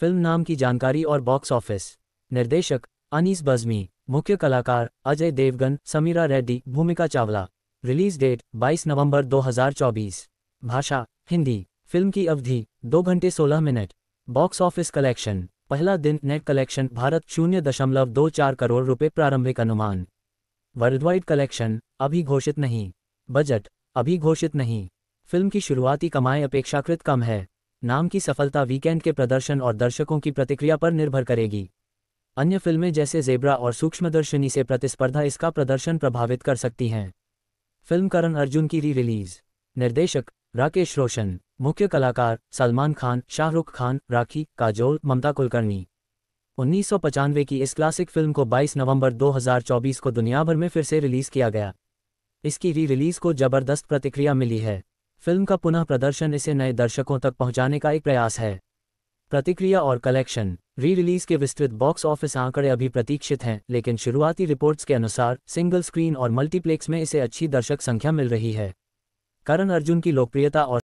film नाम की जानकारी और बॉक्स ऑफिस निर्देशक अनीस बजमी मुख्य कलाकार अजय देवगन समीरा रेड्डी भूमिका चावला रिलीज डेट 22 नवंबर 2024 भाषा हिंदी फिल्म की अवधि दो घंटे 16 मिनट बॉक्स ऑफिस कलेक्शन पहला दिन नेट कलेक्शन भारत शून्य दशमलव दो चार करोड़ रुपए प्रारंभिक अनुमान वर्ल्डवाइड कलेक्शन अभी घोषित नहीं बजट अभी घोषित नहीं फिल्म की शुरुआती कमाई अपेक्षाकृत कम है नाम की सफलता वीकेंड के प्रदर्शन और दर्शकों की प्रतिक्रिया पर निर्भर करेगी अन्य फिल्में जैसे जेब्रा और सूक्ष्मदर्शनी से प्रतिस्पर्धा इसका प्रदर्शन प्रभावित कर सकती हैं फिल्म करण अर्जुन की री रिलीज निर्देशक राकेश रोशन मुख्य कलाकार सलमान खान शाहरुख खान राखी काजोल ममता कुलकर्णी उन्नीस की इस क्लासिक फिल्म को 22 नवंबर 2024 को दुनिया भर में फिर से रिलीज किया गया इसकी री रिलीज को जबरदस्त प्रतिक्रिया मिली है फिल्म का पुनः प्रदर्शन इसे नए दर्शकों तक पहुंचाने का एक प्रयास है प्रतिक्रिया और कलेक्शन री रिलीज के विस्तृत बॉक्स ऑफिस आंकड़े अभी प्रतीक्षित हैं लेकिन शुरुआती रिपोर्ट्स के अनुसार सिंगल स्क्रीन और मल्टीप्लेक्स में इसे अच्छी दर्शक संख्या मिल रही है करण अर्जुन की लोकप्रियता और